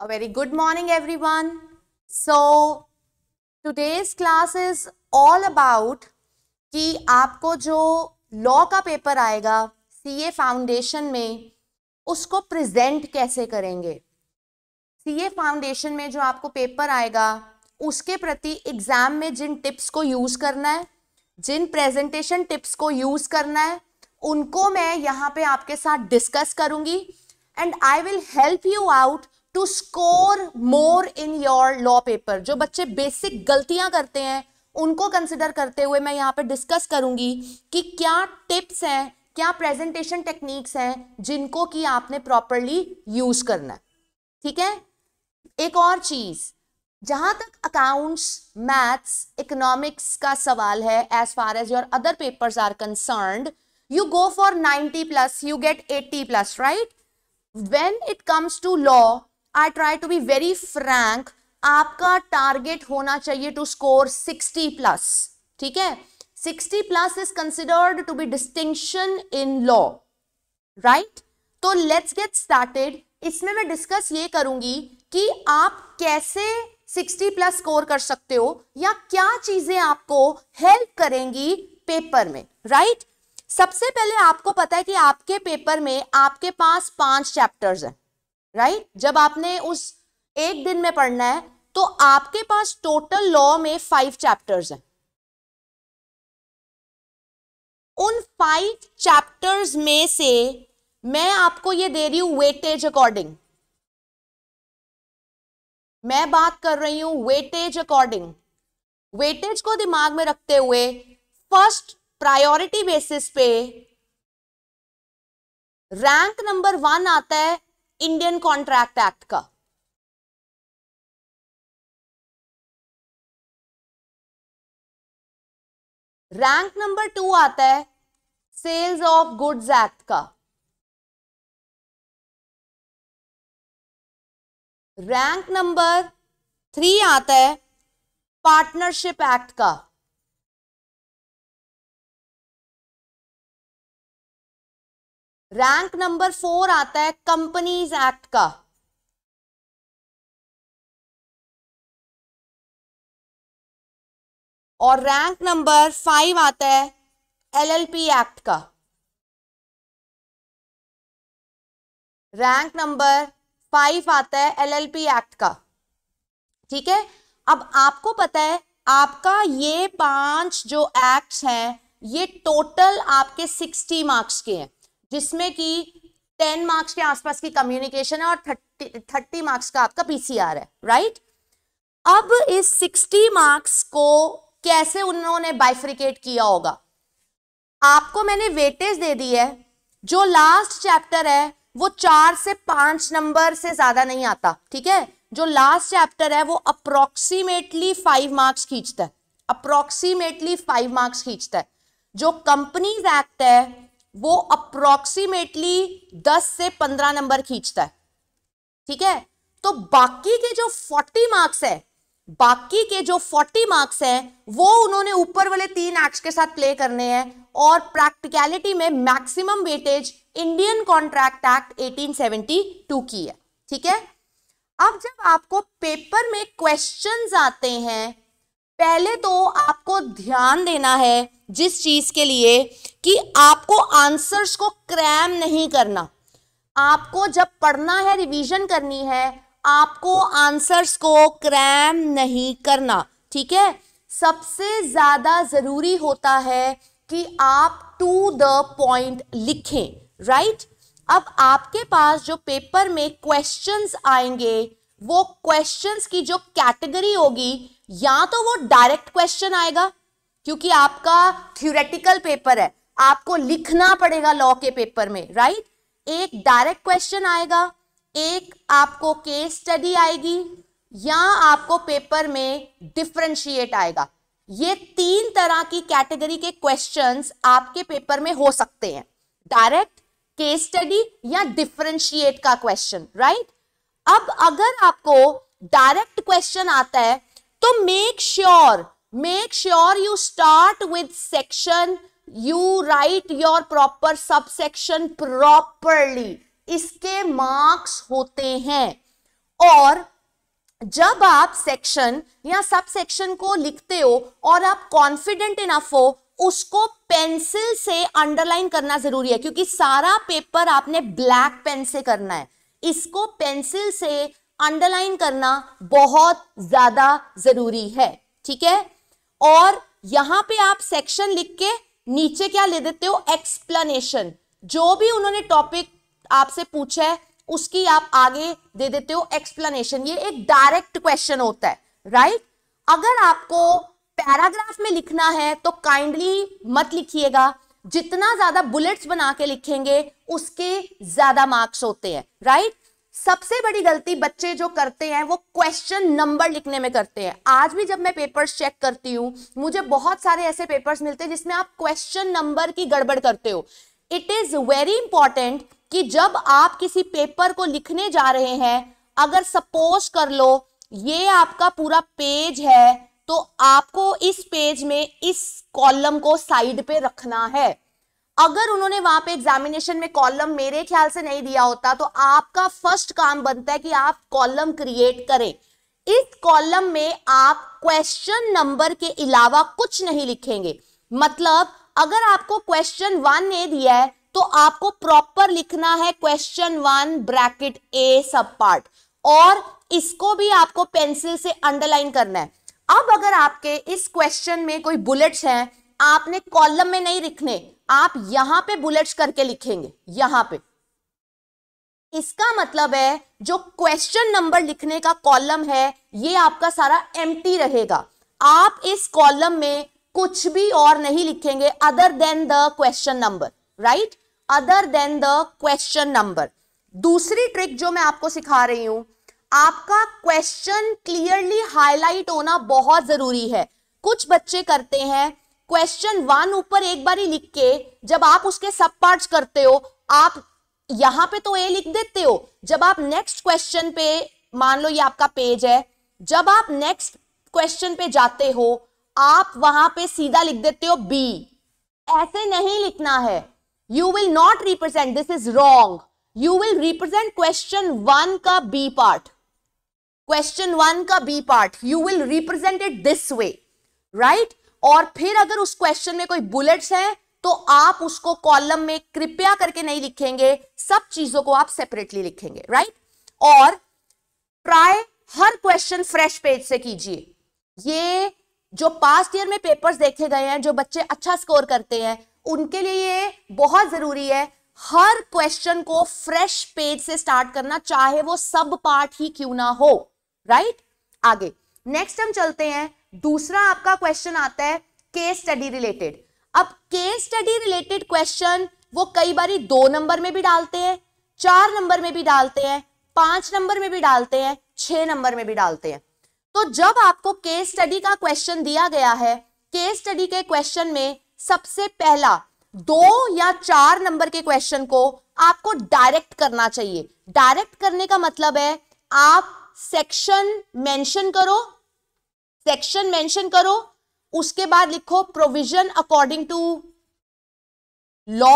A very good morning everyone. So today's class is all about कि आपको जो law का पेपर आएगा सी ए फाउंडेशन में उसको प्रेजेंट कैसे करेंगे सी ए फाउंडेशन में जो आपको पेपर आएगा उसके प्रति एग्ज़ाम में जिन टिप्स को यूज़ करना है जिन प्रेजेंटेशन टिप्स को यूज़ करना है उनको मैं यहाँ पे आपके साथ डिस्कस करूँगी and I will help you out to score more in your law paper जो बच्चे बेसिक गलतियां करते हैं उनको कंसिडर करते हुए मैं यहाँ पर डिस्कस करूंगी कि क्या टिप्स हैं क्या प्रेजेंटेशन टेक्निक्स हैं जिनको कि आपने प्रॉपरली यूज करना ठीक है एक और चीज जहां तक अकाउंट्स मैथ्स इकोनॉमिक्स का सवाल है as far as your other papers are concern you go for 90 plus you get 80 plus right when it comes to law I try to be very frank आपका टारगेट होना चाहिए to score 60 plus ठीक है 60 plus is considered to be distinction in law right तो let's get started इसमें मैं discuss ये करूंगी कि आप कैसे 60 प्लस स्कोर कर सकते हो या क्या चीजें आपको हेल्प करेंगी पेपर में राइट सबसे पहले आपको पता है कि आपके पेपर में आपके पास पांच चैप्टर्स हैं राइट जब आपने उस एक दिन में पढ़ना है तो आपके पास टोटल लॉ में फाइव चैप्टर्स हैं उन फाइव चैप्टर्स में से मैं आपको ये दे रही हूं वेटेज अकॉर्डिंग मैं बात कर रही हूं वेटेज अकॉर्डिंग वेटेज को दिमाग में रखते हुए फर्स्ट प्रायोरिटी बेसिस पे रैंक नंबर वन आता है इंडियन कॉन्ट्रैक्ट एक्ट का रैंक नंबर टू आता है सेल्स ऑफ गुड्स एक्ट का रैंक नंबर थ्री आता है पार्टनरशिप एक्ट का रैंक नंबर फोर आता है कंपनीज एक्ट का और रैंक नंबर फाइव आता है एलएलपी एक्ट का रैंक नंबर फाइव आता है एलएलपी एक्ट का ठीक है अब आपको पता है आपका ये पांच जो एक्ट्स हैं ये टोटल आपके सिक्सटी मार्क्स के हैं जिसमें कि टेन मार्क्स के आसपास की कम्युनिकेशन है और थर्टी थर्टी मार्क्स का आपका पीसीआर है राइट अब इस सिक्सटी मार्क्स को कैसे उन्होंने बाइफ्रिकेट किया होगा आपको मैंने वेटेज दे दी है जो लास्ट चैप्टर है वो चार से पांच नंबर से ज्यादा नहीं आता ठीक है जो लास्ट चैप्टर है वो अप्रोक्सीमेटली फाइव मार्क्स खींचता है अप्रोक्सीमेटली फाइव मार्क्स खींचता है जो कंपनीज एक्ट है वो अप्रोक्सीमेटली 10 से 15 नंबर खींचता है ठीक है तो बाकी के जो 40 मार्क्स है बाकी के जो 40 मार्क्स हैं वो उन्होंने ऊपर वाले तीन एक्ट के साथ प्ले करने हैं और प्रैक्टिकलिटी में maximum weightage Indian contract act 1872 की है ठीक है अब जब आपको पेपर में क्वेश्चंस आते हैं पहले तो आपको ध्यान देना है जिस चीज के लिए कि आपको आंसर्स को क्रैम नहीं करना आपको जब पढ़ना है रिवीजन करनी है आपको आंसर्स को क्रैम नहीं करना ठीक है सबसे ज़्यादा ज़रूरी होता है कि आप टू द पॉइंट लिखें राइट अब आपके पास जो पेपर में क्वेश्चंस आएंगे वो क्वेश्चंस की जो कैटेगरी होगी या तो वो डायरेक्ट क्वेश्चन आएगा क्योंकि आपका थ्योरेटिकल पेपर है आपको लिखना पड़ेगा लॉ के पेपर में राइट एक डायरेक्ट क्वेश्चन आएगा एक आपको केस स्टडी आएगी या आपको पेपर में डिफ्रेंशिएट आएगा ये तीन तरह की कैटेगरी के क्वेश्चंस आपके पेपर में हो सकते हैं डायरेक्ट केस स्टडी या डिफ्रेंशिएट का क्वेश्चन राइट अब अगर आपको डायरेक्ट क्वेश्चन आता है तो make sure make sure you start with section you write your proper sub section properly इसके मार्क्स होते हैं और जब आप सेक्शन या सब सेक्शन को लिखते हो और आप कॉन्फिडेंट इनफ हो उसको पेंसिल से अंडरलाइन करना जरूरी है क्योंकि सारा पेपर आपने ब्लैक पेन से करना है इसको पेंसिल से अंडरलाइन करना बहुत ज्यादा जरूरी है ठीक है और यहां पे आप सेक्शन लिख के नीचे क्या ले देते हो एक्सप्लेनेशन जो भी उन्होंने टॉपिक आपसे पूछा है उसकी आप आगे दे देते हो एक्सप्लेनेशन ये एक डायरेक्ट क्वेश्चन होता है राइट right? अगर आपको पैराग्राफ में लिखना है तो काइंडली मत लिखिएगा जितना ज्यादा बुलेट्स बना के लिखेंगे उसके ज्यादा मार्क्स होते हैं राइट सबसे बड़ी गलती बच्चे जो करते हैं वो क्वेश्चन नंबर लिखने में करते हैं आज भी जब मैं पेपर्स चेक करती हूँ मुझे बहुत सारे ऐसे पेपर्स मिलते हैं जिसमें आप क्वेश्चन नंबर की गड़बड़ करते हो इट इज वेरी इंपॉर्टेंट कि जब आप किसी पेपर को लिखने जा रहे हैं अगर सपोज कर लो ये आपका पूरा पेज है तो आपको इस पेज में इस कॉलम को साइड पे रखना है अगर उन्होंने वहां पे एग्जामिनेशन में कॉलम मेरे ख्याल से नहीं दिया होता तो आपका फर्स्ट काम बनता है कि आप कॉलम क्रिएट करें इस कॉलम में आप क्वेश्चन नंबर के अलावा कुछ नहीं लिखेंगे मतलब अगर आपको क्वेश्चन वन ए दिया है तो आपको प्रॉपर लिखना है क्वेश्चन वन ब्रैकेट ए सब पार्ट और इसको भी आपको पेंसिल से अंडरलाइन करना है अब अगर आपके इस क्वेश्चन में कोई बुलेट्स हैं आपने कॉलम में नहीं लिखने आप यहां पे बुलेट्स करके लिखेंगे यहां पे इसका मतलब है जो क्वेश्चन नंबर लिखने का कॉलम है ये आपका सारा एम रहेगा आप इस कॉलम में कुछ भी और नहीं लिखेंगे other than the question number right other than the question number दूसरी ट्रिक जो मैं आपको सिखा रही हूं आपका क्वेश्चन क्लियरली हाईलाइट होना बहुत जरूरी है कुछ बच्चे करते हैं क्वेश्चन वन ऊपर एक बार ही लिख के जब आप उसके सब पार्ट करते हो आप यहां पे तो ए लिख देते हो जब आप नेक्स्ट क्वेश्चन पे मान लो ये आपका पेज है जब आप नेक्स्ट क्वेश्चन पे जाते हो आप वहां पे सीधा लिख देते हो बी ऐसे नहीं लिखना है you will not represent this is wrong you will represent question one का बी पार्ट क्वेश्चन वन का B part you will represent it this way right और फिर अगर उस क्वेश्चन में कोई बुलेट्स हैं तो आप उसको कॉलम में कृपया करके नहीं लिखेंगे सब चीजों को आप सेपरेटली लिखेंगे राइट और ट्राई हर क्वेश्चन फ्रेश पेज से कीजिए ये जो पास्ट ईयर में पेपर्स देखे गए हैं जो बच्चे अच्छा स्कोर करते हैं उनके लिए ये बहुत जरूरी है हर क्वेश्चन को फ्रेश पेज से स्टार्ट करना चाहे वो सब पार्ट ही क्यों ना हो राइट आगे नेक्स्ट हम चलते हैं दूसरा आपका क्वेश्चन आता है केस स्टडी रिलेटेड अब केस स्टडी रिलेटेड क्वेश्चन वो कई बार दो नंबर में भी डालते हैं चार नंबर में भी डालते हैं पांच नंबर में भी डालते हैं छह नंबर में भी डालते हैं तो जब आपको केस स्टडी का क्वेश्चन दिया गया है केस स्टडी के क्वेश्चन में सबसे पहला दो या चार नंबर के क्वेश्चन को आपको डायरेक्ट करना चाहिए डायरेक्ट करने का मतलब है आप सेक्शन मेंशन करो सेक्शन मेंशन करो उसके बाद लिखो प्रोविजन अकॉर्डिंग टू लॉ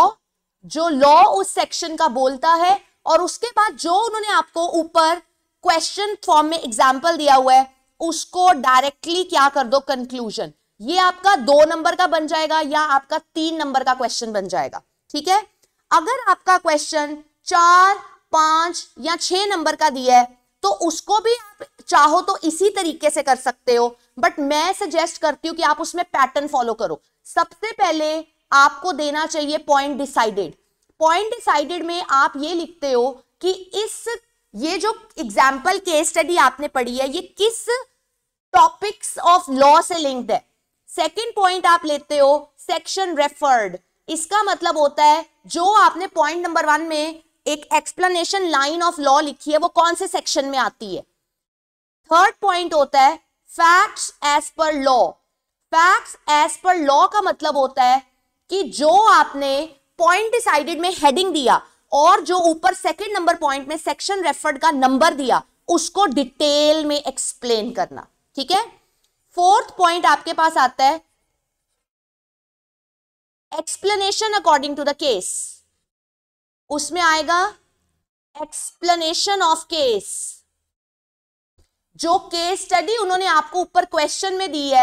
जो लॉ उस सेक्शन का बोलता है और उसके बाद जो उन्होंने आपको ऊपर क्वेश्चन फॉर्म में एग्जाम्पल दिया हुआ है उसको डायरेक्टली क्या कर दो कंक्लूजन ये आपका दो नंबर का बन जाएगा या आपका तीन नंबर का क्वेश्चन बन जाएगा ठीक है अगर आपका क्वेश्चन चार पांच या छह नंबर का दिया है तो उसको भी आप चाहो तो इसी तरीके से कर सकते हो बट मैं सजेस्ट करती हूँ कि आप उसमें पैटर्न फॉलो करो सबसे पहले आपको देना चाहिए पॉइंट डिसाइडेड पॉइंट डिसाइडेड में आप ये लिखते हो कि इस ये जो एग्जाम्पल केस स्टडी आपने पढ़ी है ये किस टॉपिक्स ऑफ लॉ से लिंक्ड है सेकेंड पॉइंट आप लेते हो सेक्शन रेफर्ड इसका मतलब होता है जो आपने पॉइंट नंबर वन में एक एक्सप्लेनेशन लाइन ऑफ लॉ लिखी है वो कौन से सेक्शन में आती है थर्ड पॉइंट होता है facts as per law facts as per law का मतलब होता है कि जो आपने पॉइंट डिसाइडेड में हेडिंग दिया और जो ऊपर सेकंड नंबर पॉइंट में सेक्शन रेफर्ड का नंबर दिया उसको डिटेल में एक्सप्लेन करना ठीक है फोर्थ पॉइंट आपके पास आता है explanation according to the case उसमें आएगा एक्सप्लेनेशन ऑफ केस जो केस स्टडी उन्होंने आपको ऊपर क्वेश्चन में दी है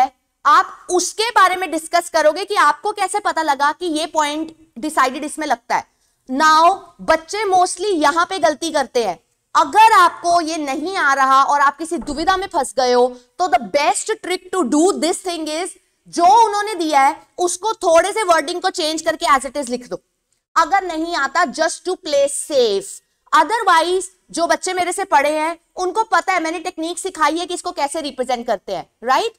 आप उसके बारे में डिस्कस करोगे कि आपको कैसे पता लगा कि ये पॉइंट डिसाइडेड इसमें लगता है नाउ बच्चे मोस्टली यहां पे गलती करते हैं अगर आपको ये नहीं आ रहा और आप किसी दुविधा में फंस गए हो तो the best trick to do this thing is जो उन्होंने दिया है उसको थोड़े से वर्डिंग को चेंज करके एज इट इज लिख दो अगर नहीं आता just to play safe otherwise जो बच्चे मेरे से पढ़े हैं उनको पता है मैंने टेक्निक सिखाई है कि इसको कैसे रिप्रेजेंट करते हैं राइट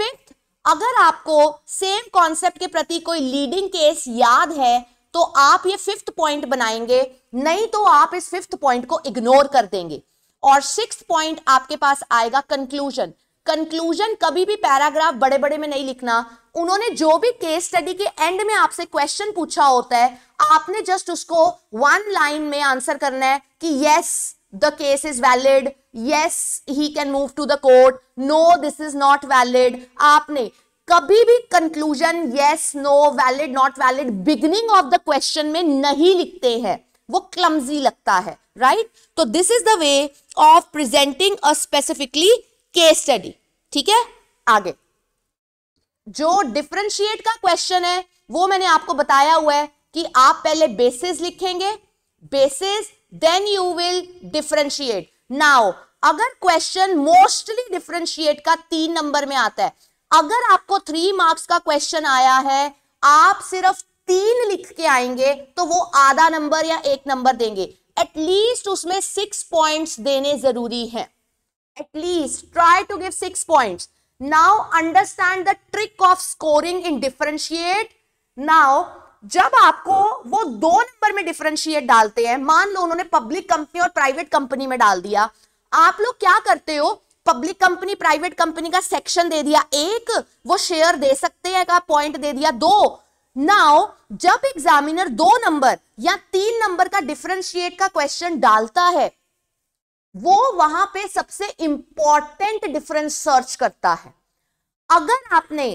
फिफ्थ अगर आपको सेम कॉन्सेप्ट के प्रति कोई लीडिंग केस याद है तो आप ये फिफ्थ पॉइंट बनाएंगे नहीं तो आप इस फिफ्थ पॉइंट को इग्नोर कर देंगे और सिक्स पॉइंट आपके पास आएगा कंक्लूजन कंक्लूजन कभी भी पैराग्राफ बड़े बड़े में नहीं लिखना उन्होंने जो भी केस स्टडी के एंड में आपसे क्वेश्चन पूछा होता है आपने जस्ट उसको वन लाइन में आंसर करना है कि yes the case is valid yes he can move to the court no this is not valid आपने कभी भी conclusion yes no valid not valid beginning of the question में नहीं लिखते हैं वो क्लमजी लगता है राइट तो this is the way of presenting a specifically case study ठीक है आगे जो डिफ्रेंशिएट का क्वेश्चन है वो मैंने आपको बताया हुआ है कि आप पहले बेसिस लिखेंगे basis then you will differentiate now अगर क्वेश्चन मोस्टली डिफ्रेंशिएट का तीन नंबर में आता है अगर आपको थ्री मार्क्स का क्वेश्चन आया है आप सिर्फ तीन लिख के आएंगे तो वो आधा नंबर या एक नंबर देंगे एटलीस्ट उसमें सिक्स पॉइंट्स देने जरूरी है at least try to give six points now understand the trick of scoring in differentiate now जब आपको वो दो नंबर में डिफरेंशिएट डालते हैं मान लो उन्होंने पब्लिक कंपनी और प्राइवेट कंपनी में डाल दिया आप लोग क्या करते हो पब्लिक कंपनी प्राइवेट कंपनी का सेक्शन दे दिया एक वो शेयर दे सकते हैं का पॉइंट दे दिया दो नाउ जब एग्जामिनर दो नंबर या तीन नंबर का डिफरेंशिएट का क्वेश्चन डालता है वो वहां पे सबसे इंपॉर्टेंट डिफरेंस सर्च करता है अगर आपने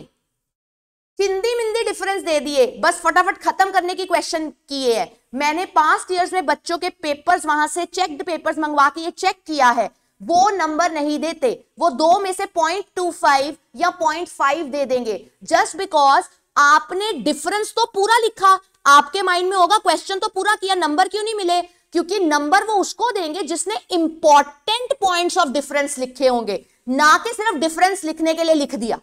हिंदी मिंदी डिफरेंस दे दिए बस फटाफट खत्म करने की क्वेश्चन किए है मैंने पास्ट ईयर्स में बच्चों के पेपर्स वहां से चेक्ड पेपर्स मंगवा के ये चेक किया है वो नंबर नहीं देते वो दो में से पॉइंट टू फाइव या पॉइंट फाइव दे देंगे जस्ट बिकॉज आपने डिफरेंस तो पूरा लिखा आपके माइंड में होगा क्वेश्चन तो पूरा किया नंबर क्यों नहीं मिले क्योंकि नंबर वो उसको देंगे जिसने इंपॉर्टेंट पॉइंट्स ऑफ डिफरेंस लिखे होंगे ना कि सिर्फ डिफरेंस लिखने के लिए लिख दिया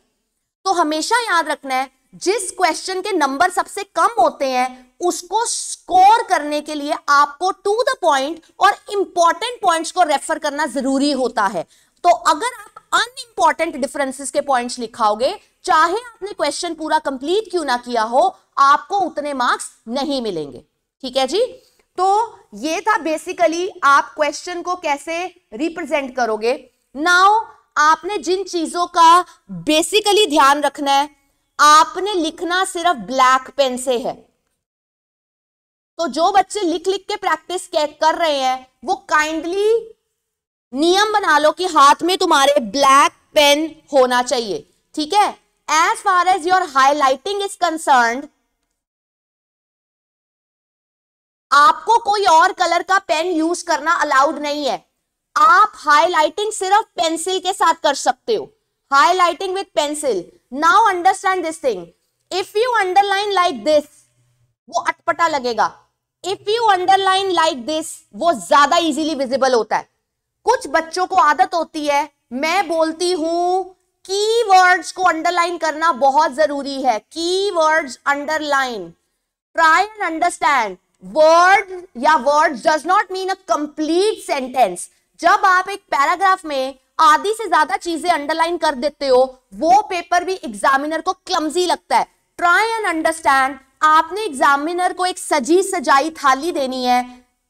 तो हमेशा याद रखना है जिस क्वेश्चन के नंबर सबसे कम होते हैं उसको स्कोर करने के लिए आपको टू द पॉइंट और इंपॉर्टेंट पॉइंट्स को रेफर करना जरूरी होता है तो अगर आप अनइम्पॉर्टेंट डिफरेंसेस के पॉइंट्स लिखाओगे चाहे आपने क्वेश्चन पूरा कंप्लीट क्यों ना किया हो आपको उतने मार्क्स नहीं मिलेंगे ठीक है जी तो ये था बेसिकली आप क्वेश्चन को कैसे रिप्रेजेंट करोगे नाउ आपने जिन चीजों का बेसिकली ध्यान रखना है आपने लिखना सिर्फ ब्लैक पेन से है तो जो बच्चे लिख लिख के प्रैक्टिस कर रहे हैं वो काइंडली नियम बना लो कि हाथ में तुम्हारे ब्लैक पेन होना चाहिए ठीक है as far as your highlighting is concern आपको कोई और कलर का पेन यूज करना अलाउड नहीं है आप हाईलाइटिंग सिर्फ पेंसिल के साथ कर सकते हो highlighting with pencil now understand this thing if you underline like this वो अटपटा लगेगा if you underline like this वो ज्यादा इजीली विजिबल होता है कुछ बच्चों को आदत होती है मैं बोलती हूं की वर्ड्स को अंडरलाइन करना बहुत जरूरी है की words underline try and understand word या word does not mean a complete sentence जब आप एक पैराग्राफ में आधी से ज्यादा चीजें अंडरलाइन कर देते हो वो पेपर भी एग्जामिनर को क्लमजी लगता है ट्राई एंड अंडरस्टैंड आपने एग्जामिनर को एक सजी सजाई थाली देनी है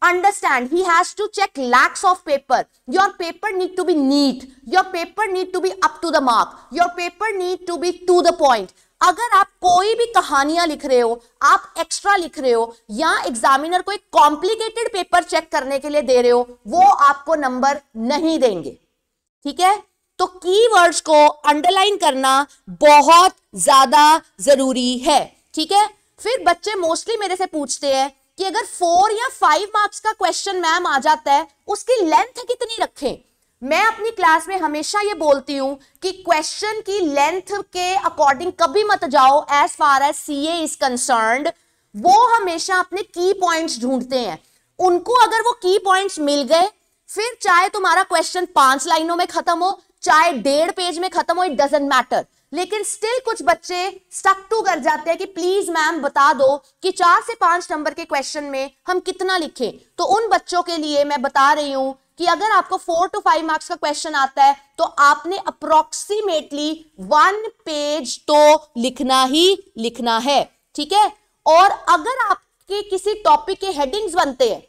understand he has to check lakhs of paper your paper need to be neat your paper need to be up to the mark your paper need to be to the point अगर आप कोई भी कहानियां लिख रहे हो आप एक्स्ट्रा लिख रहे हो या एग्जामिनर को एक कॉम्प्लिकेटेड पेपर चेक करने के लिए दे रहे हो वो आपको नंबर नहीं देंगे ठीक है तो कीवर्ड्स को अंडरलाइन करना बहुत ज्यादा जरूरी है ठीक है फिर बच्चे मोस्टली मेरे से पूछते हैं कि अगर फोर या फाइव मार्क्स का क्वेश्चन मैम आ जाता है उसकी लेंथ कितनी रखें मैं अपनी क्लास में हमेशा ये बोलती हूँ कि क्वेश्चन की लेंथ के अकॉर्डिंग कभी मत जाओ as far as C as concern वो हमेशा अपने की पॉइंट्स ढूंढते हैं उनको अगर वो की पॉइंट्स मिल गए फिर चाहे तुम्हारा क्वेश्चन पांच लाइनों में खत्म हो चाहे डेढ़ पेज में खत्म हो इट डजेंट मैटर लेकिन स्टिल कुछ बच्चे स्टक टू कर जाते हैं कि प्लीज मैम बता दो कि चार से पांच नंबर के क्वेश्चन में हम कितना लिखें तो उन बच्चों के लिए मैं बता रही हूं कि अगर आपको फोर टू फाइव मार्क्स का क्वेश्चन आता है तो आपने अप्रोक्सीमेटली वन पेज तो लिखना ही लिखना है ठीक है और अगर आपके किसी टॉपिक के हेडिंग्स बनते हैं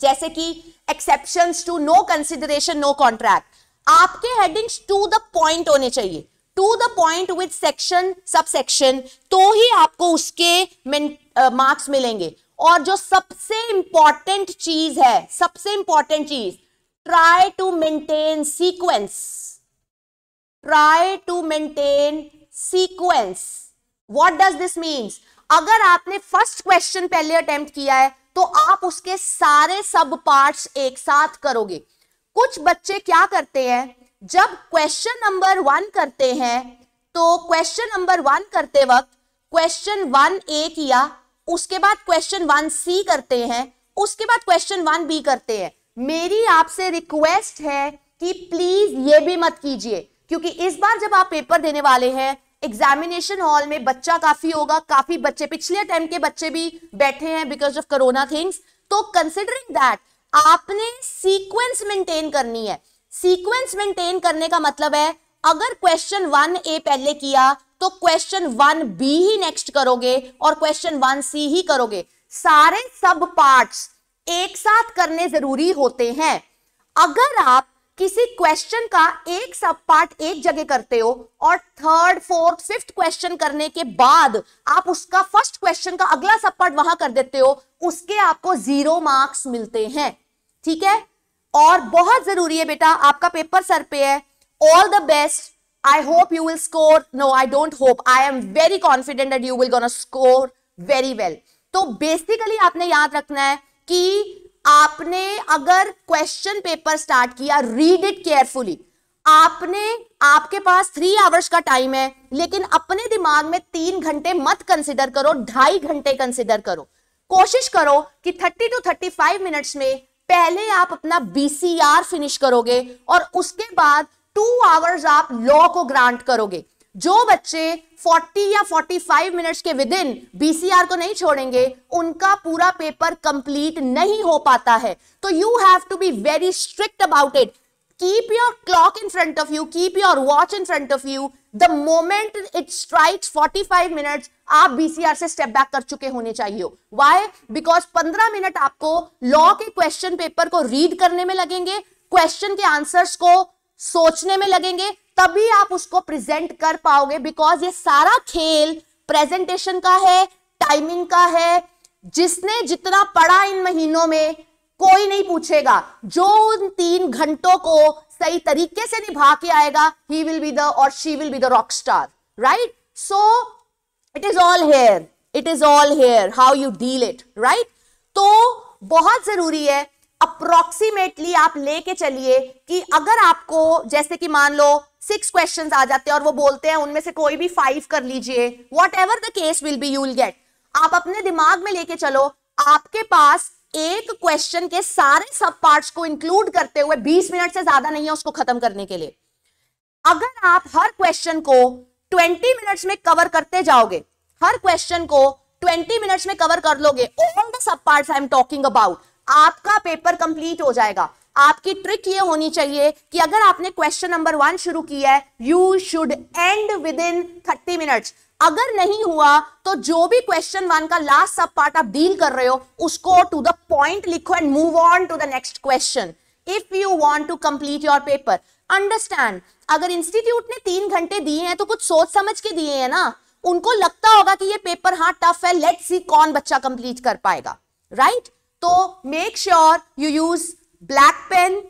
जैसे कि exception to no consideration no contract आपके हेडिंग्स टू द पॉइंट होने चाहिए to the point with section sub section तो ही आपको उसके मार्क्स uh, मिलेंगे और जो सबसे इंपॉर्टेंट चीज है सबसे इंपॉर्टेंट चीज try to maintain sequence try to maintain sequence what does this means अगर आपने फर्स्ट क्वेश्चन पहले अटेम्प्ट किया है तो आप उसके सारे सब पार्ट्स एक साथ करोगे कुछ बच्चे क्या करते हैं जब क्वेश्चन नंबर वन करते हैं तो क्वेश्चन नंबर वन करते वक्त क्वेश्चन वन ए किया उसके बाद क्वेश्चन वन सी करते हैं उसके बाद क्वेश्चन वन बी करते हैं मेरी आपसे रिक्वेस्ट है कि प्लीज ये भी मत कीजिए क्योंकि इस बार जब आप पेपर देने वाले हैं एग्जामिनेशन हॉल में बच्चा काफी होगा काफी बच्चे पिछले टाइम के बच्चे भी बैठे हैं बिकॉज ऑफ कोरोना थिंग्स तो कंसिडरिंग दैट आपने सीक्वेंस मेंटेन करनी है सीक्वेंस मेंटेन करने का मतलब है अगर क्वेश्चन वन ए पहले किया तो क्वेश्चन वन बी ही नेक्स्ट करोगे और क्वेश्चन वन सी ही करोगे सारे सब पार्ट्स एक साथ करने जरूरी होते हैं अगर आप किसी क्वेश्चन का एक सब पार्ट एक जगह करते हो और थर्ड फोर्थ फिफ्थ क्वेश्चन करने के बाद आप उसका फर्स्ट क्वेश्चन का अगला सब पार्ट वहां कर देते हो उसके आपको जीरो मार्क्स मिलते हैं ठीक है और बहुत जरूरी है बेटा आपका पेपर सर पे है all the best I hope you will score. No, I don't hope. I am very confident that you will gonna score very well. तो बेसिकली आपने याद रखना है कि आपने अगर क्वेश्चन पेपर स्टार्ट किया रीड इट केयरफुली आपने आपके पास थ्री आवर्स का टाइम है लेकिन अपने दिमाग में तीन घंटे मत कंसिडर करो ढाई घंटे कंसिडर करो कोशिश करो कि thirty to thirty five minutes में पहले आप अपना बीसीआर फिनिश करोगे और उसके बाद टू आवर्स आप लॉ को ग्रांट करोगे जो बच्चे 40 या 45 मिनट्स के विद इन बीसीआर को नहीं छोड़ेंगे उनका पूरा पेपर कंप्लीट नहीं हो पाता है तो you have to be very strict about it keep your clock in front of you keep your watch in front of you the moment it strikes 45 minutes आप बीसीआर से स्टेप बैक कर चुके होने चाहिए वाई बिकॉज 15 मिनट आपको law के question paper को read करने में लगेंगे क्वेश्चन के आंसर्स को सोचने में लगेंगे तभी आप उसको प्रेजेंट कर पाओगे बिकॉज ये सारा खेल प्रेजेंटेशन का है टाइमिंग का है जिसने जितना पढ़ा इन महीनों में कोई नहीं पूछेगा जो उन तीन घंटों को सही तरीके से निभा के आएगा ही विल बी द और she will be the rock star right so it is all here it is all here how you deal it right तो बहुत जरूरी है अप्रोक्सीमेटली आप लेके चलिए कि अगर आपको जैसे कि मान लो सिक्स क्वेश्चंस आ जाते हैं और वो बोलते हैं उनमें से कोई भी फाइव कर लीजिए whatever the case will be you will get आप अपने दिमाग में लेके चलो आपके पास एक क्वेश्चन के सारे सब पार्ट्स को इंक्लूड करते हुए 20 मिनट से ज्यादा नहीं है उसको खत्म करने के लिए अगर आप हर क्वेश्चन को 20 मिनट्स में कवर करते जाओगे हर क्वेश्चन को 20 मिनट्स में कवर कर लोगे all the sub parts I am talking about आपका पेपर कंप्लीट हो जाएगा आपकी ट्रिक ये होनी चाहिए कि अगर आपने क्वेश्चन नंबर वन शुरू किया है you should end within thirty minutes अगर नहीं हुआ तो जो भी क्वेश्चन वन का लास्ट सब पार्ट आप डील कर रहे हो उसको टू द पॉइंट लिखो and move on to the next question if you want to complete your paper understand अगर इंस्टीट्यूट ने तीन घंटे दिए हैं तो कुछ सोच समझ के दिए हैं ना उनको लगता होगा कि ये पेपर हाँ टफ है लेट सी कौन बच्चा कंप्लीट कर पाएगा राइट right? तो make sure you use black pen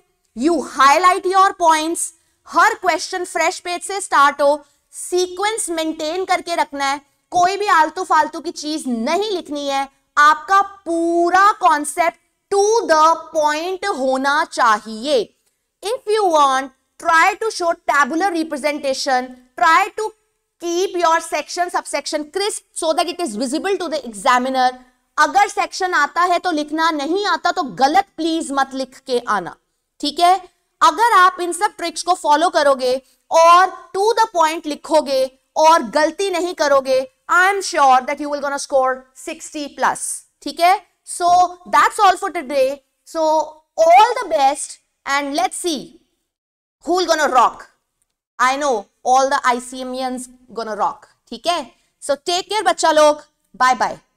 you highlight your points हर क्वेश्चन फ्रेश पेज से स्टार्ट हो सीक्वेंस मेंटेन करके रखना है कोई भी आलतू फालतू की चीज नहीं लिखनी है आपका पूरा कॉन्सेप्ट टू द पॉइंट होना चाहिए if you want try to show tabular representation try to keep your section subsection crisp so that it is visible to the examiner अगर सेक्शन आता है तो लिखना नहीं आता तो गलत प्लीज मत लिख के आना ठीक है अगर आप इन सब ट्रिक्स को फॉलो करोगे और टू द पॉइंट लिखोगे और गलती नहीं करोगे I am sure that you will gonna score 60 plus ठीक है so that's all for today so all the best and let's see who will gonna rock I know all the ICMians gonna rock ठीक है so take care बच्चा लोग bye bye